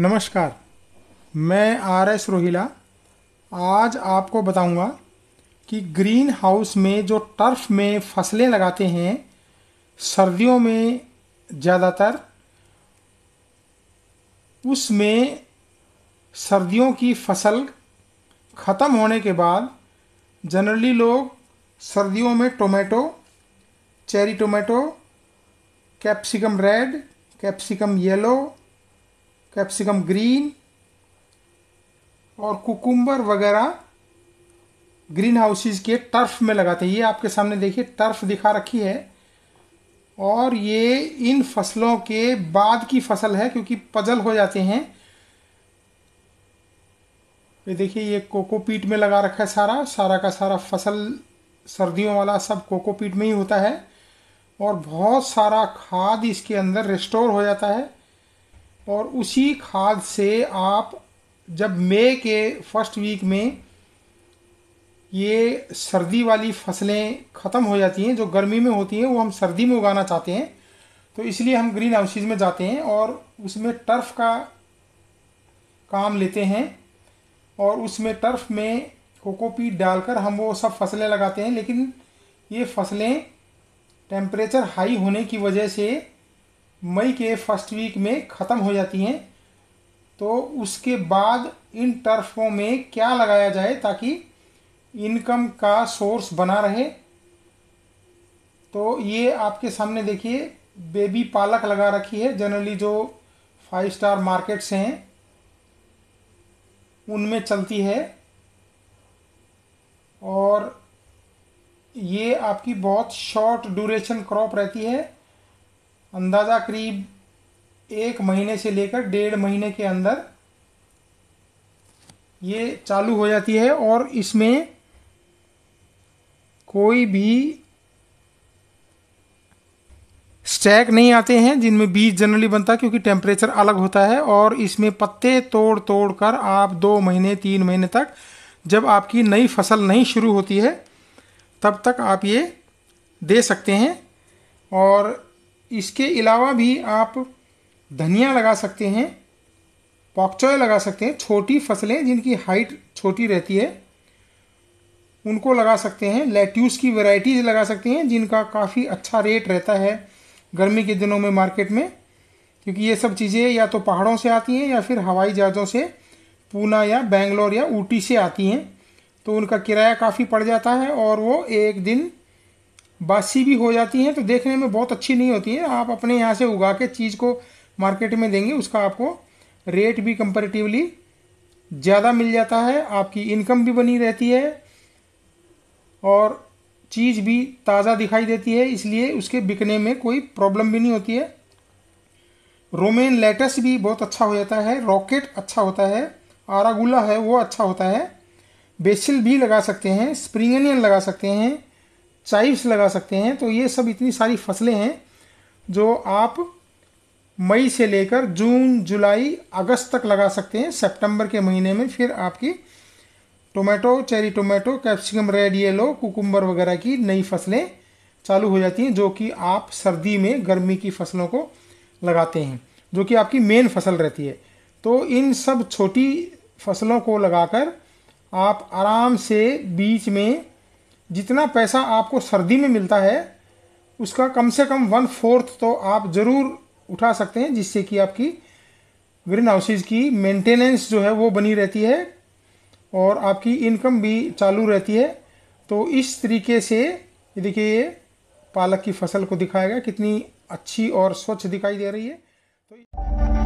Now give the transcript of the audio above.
नमस्कार मैं R S Rohilla आज आपको बताऊंगा कि ग्रीन हाउस में जो टर्फ में फसलें लगाते हैं सर्दियों में ज़्यादातर उसमें सर्दियों की फसल ख़त्म होने के बाद जनरली लोग सर्दियों में tomato cherry tomato capsicum red capsicum yellow capsicum green और कुकुम्बर वगैरह ग्रीन हाउसेज के टर्फ में लगाते हैं ये आपके सामने देखिए टर्फ दिखा रखी है और ये इन फसलों के बाद की फसल है क्योंकि पजल हो जाते हैं ये देखिए ये कोकोपीट में लगा रखा है सारा सारा का सारा फसल सर्दियों वाला सब कोकोपीट में ही होता है और बहुत सारा खाद इसके अंदर रिस्टोर हो जाता है और उसी खाद से आप जब मई के फर्स्ट वीक में ये सर्दी वाली फसलें ख़त्म हो जाती हैं जो गर्मी में होती हैं वो हम सर्दी में उगाना चाहते हैं तो इसलिए हम ग्रीन हाउसेज में जाते हैं और उसमें टर्फ का काम लेते हैं और उसमें टर्फ में कोकोपीट डालकर हम वो सब फसलें लगाते हैं लेकिन ये फसलें टेम्परेचर हाई होने की वजह से मई के फर्स्ट वीक में ख़त्म हो जाती हैं तो उसके बाद इन टर्फों में क्या लगाया जाए ताकि इनकम का सोर्स बना रहे तो ये आपके सामने देखिए बेबी पालक लगा रखी है जनरली जो फाइव स्टार मार्केट्स हैं उनमें चलती है और ये आपकी बहुत शॉर्ट ड्यूरेशन क्रॉप रहती है अंदाज़ा करीब एक महीने से लेकर डेढ़ महीने के अंदर ये चालू हो जाती है और इसमें कोई भी स्टैक नहीं आते हैं जिनमें बीज जनरली बनता है क्योंकि टेम्परेचर अलग होता है और इसमें पत्ते तोड़ तोड़ कर आप दो महीने तीन महीने तक जब आपकी नई फसल नहीं शुरू होती है तब तक आप ये दे सकते हैं और इसके अलावा भी आप धनिया लगा सकते हैं पॉकचॉय लगा सकते हैं छोटी फसलें जिनकी हाइट छोटी रहती है उनको लगा सकते हैं लेट्यूस की वैरायटीज लगा सकते हैं जिनका काफ़ी अच्छा रेट रहता है गर्मी के दिनों में मार्केट में क्योंकि ये सब चीज़ें या तो पहाड़ों से आती हैं या फिर हवाई जहाज़ों से पूना या बेंगलोर या ऊटी से आती हैं तो उनका किराया काफ़ी पड़ जाता है और वो एक दिन बासी भी हो जाती हैं तो देखने में बहुत अच्छी नहीं होती हैं आप अपने यहाँ से उगा के चीज़ को मार्केट में देंगे उसका आपको रेट भी कंपेरेटिवली ज़्यादा मिल जाता है आपकी इनकम भी बनी रहती है और चीज़ भी ताज़ा दिखाई देती है इसलिए उसके बिकने में कोई प्रॉब्लम भी नहीं होती है रोमेन लेटस भी बहुत अच्छा हो जाता है रॉकेट अच्छा होता है आरागुला है वो अच्छा होता है बेसिल भी लगा सकते हैं स्प्रिंग अनियन लगा सकते हैं चाइव्स लगा सकते हैं तो ये सब इतनी सारी फसलें हैं जो आप मई से लेकर जून जुलाई अगस्त तक लगा सकते हैं सितंबर के महीने में फिर आपकी tomato cherry tomato capsicum red yellow cucumber वगैरह की नई फसलें चालू हो जाती हैं जो कि आप सर्दी में गर्मी की फसलों को लगाते हैं जो कि आपकी मेन फसल रहती है तो इन सब छोटी फसलों को लगाकर आप आराम से बीच में जितना पैसा आपको सर्दी में मिलता है उसका कम से कम वन फोर्थ तो आप ज़रूर उठा सकते हैं जिससे कि आपकी ग्रीन हाउसेज की मेंटेनेंस जो है वो बनी रहती है और आपकी इनकम भी चालू रहती है तो इस तरीके से देखिए ये पालक की फसल को दिखाएगा कितनी अच्छी और स्वच्छ दिखाई दे रही है तो